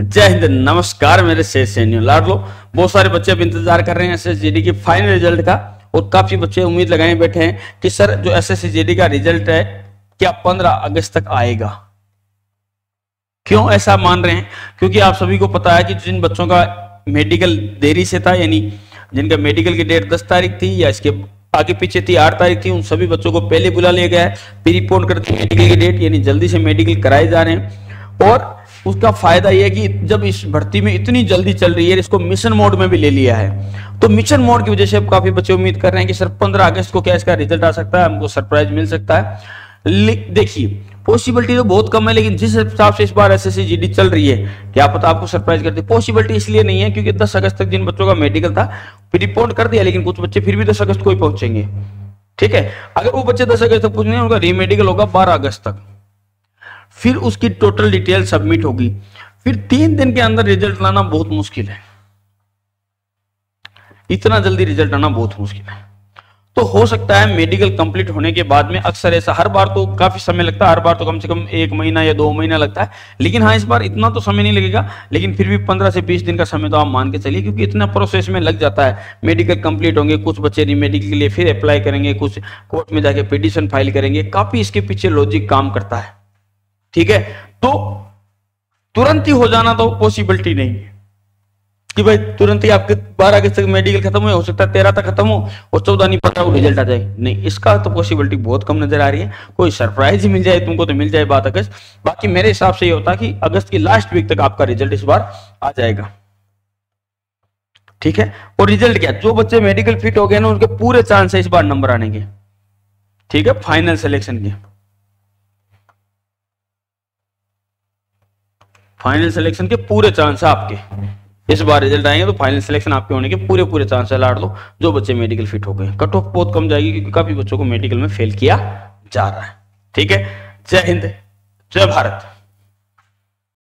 जय हिंद नमस्कार मेरे शेष सैन्य लाड लो बहुत सारे बच्चे अब इंतजार कर रहे हैं एस एस के फाइनल रिजल्ट का और काफी बच्चे उम्मीद लगाए बैठे हैं कि सर जो एस एस का रिजल्ट है क्या पंद्रह अगस्त तक आएगा क्यों ऐसा मान रहे हैं क्योंकि आप सभी को पता है कि जिन बच्चों का मेडिकल देरी से था यानी जिनका मेडिकल की डेट दस तारीख थी या इसके आगे पीछे थी आठ तारीख थी उन सभी बच्चों को पहले बुला लिया गया है प्री रिपोर्ट करते मेडिकल की डेट यानी जल्दी से मेडिकल कराए जा रहे हैं और उसका फायदा यह है कि जब इस भर्ती में इतनी जल्दी चल रही है इसको मिशन मोड में भी ले लिया है तो मिशन मोड की वजह से अब काफी बच्चे उम्मीद कर रहे हैं कि सर पंद्रह अगस्त को क्या इसका रिजल्ट आ सकता है हमको सरप्राइज मिल सकता है देखिए पॉसिबिलिटी तो बहुत कम है लेकिन जिस हिसाब से इस बार एस एस चल रही है क्या पता आपको सरप्राइज कर दे पॉसिबिलिटी इसलिए नहीं है क्योंकि दस अगस्त तक जिन बच्चों का मेडिकल था रिपोर्ट कर दिया लेकिन कुछ बच्चे फिर भी दस अगस्त को ही पहुंचेंगे ठीक है अगर वो बच्चे दस अगस्त तक पहुंचने उनका रीमेडिकल होगा बारह अगस्त तक फिर उसकी टोटल डिटेल सबमिट होगी फिर तीन दिन के अंदर रिजल्ट लाना बहुत मुश्किल है इतना जल्दी रिजल्ट आना बहुत मुश्किल है तो हो सकता है मेडिकल कंप्लीट होने के बाद में अक्सर ऐसा हर बार तो काफी समय लगता है हर बार तो कम से कम एक महीना या दो महीना लगता है लेकिन हाँ इस बार इतना तो समय नहीं लगेगा लेकिन फिर भी पंद्रह से बीस दिन का समय तो आप मान के चलिए क्योंकि इतना प्रोसेस में लग जाता है मेडिकल कंप्लीट होंगे कुछ बच्चे रिमेडिकल के लिए फिर अप्लाई करेंगे कुछ कोर्ट में जाके पिटिशन फाइल करेंगे काफी इसके पीछे लॉजिक काम करता है ठीक है तो तुरंत ही हो जाना तो पॉसिबिलिटी नहीं है कि भाई तुरंत ही आपके बारह अगस्त तक मेडिकल खत्म हो सकता है तेरह तक खत्म हो और चौदह नहीं पता हो रिजल्ट आ जाए नहीं इसका तो पॉसिबिलिटी बहुत कम नजर आ रही है कोई सरप्राइज ही मिल जाए तुमको तो मिल जाए बात अगस्त बाकी मेरे हिसाब से ये होता कि अगस्त की लास्ट वीक तक आपका रिजल्ट इस बार आ जाएगा ठीक है और रिजल्ट क्या जो बच्चे मेडिकल फिट हो गए ना उनके पूरे चांस है इस बार नंबर आने के ठीक है फाइनल सिलेक्शन के फाइनल सिलेक्शन के पूरे चांस है आपके इस बार रिजल्ट आएंगे तो फाइनल सिलेक्शन आपके होने के पूरे पूरे चांस है लाड़ लो जो बच्चे मेडिकल फिट हो गए कट ऑफ बहुत कम जाएगी क्योंकि काफी बच्चों को मेडिकल में फेल किया जा रहा है ठीक है जय हिंद जय भारत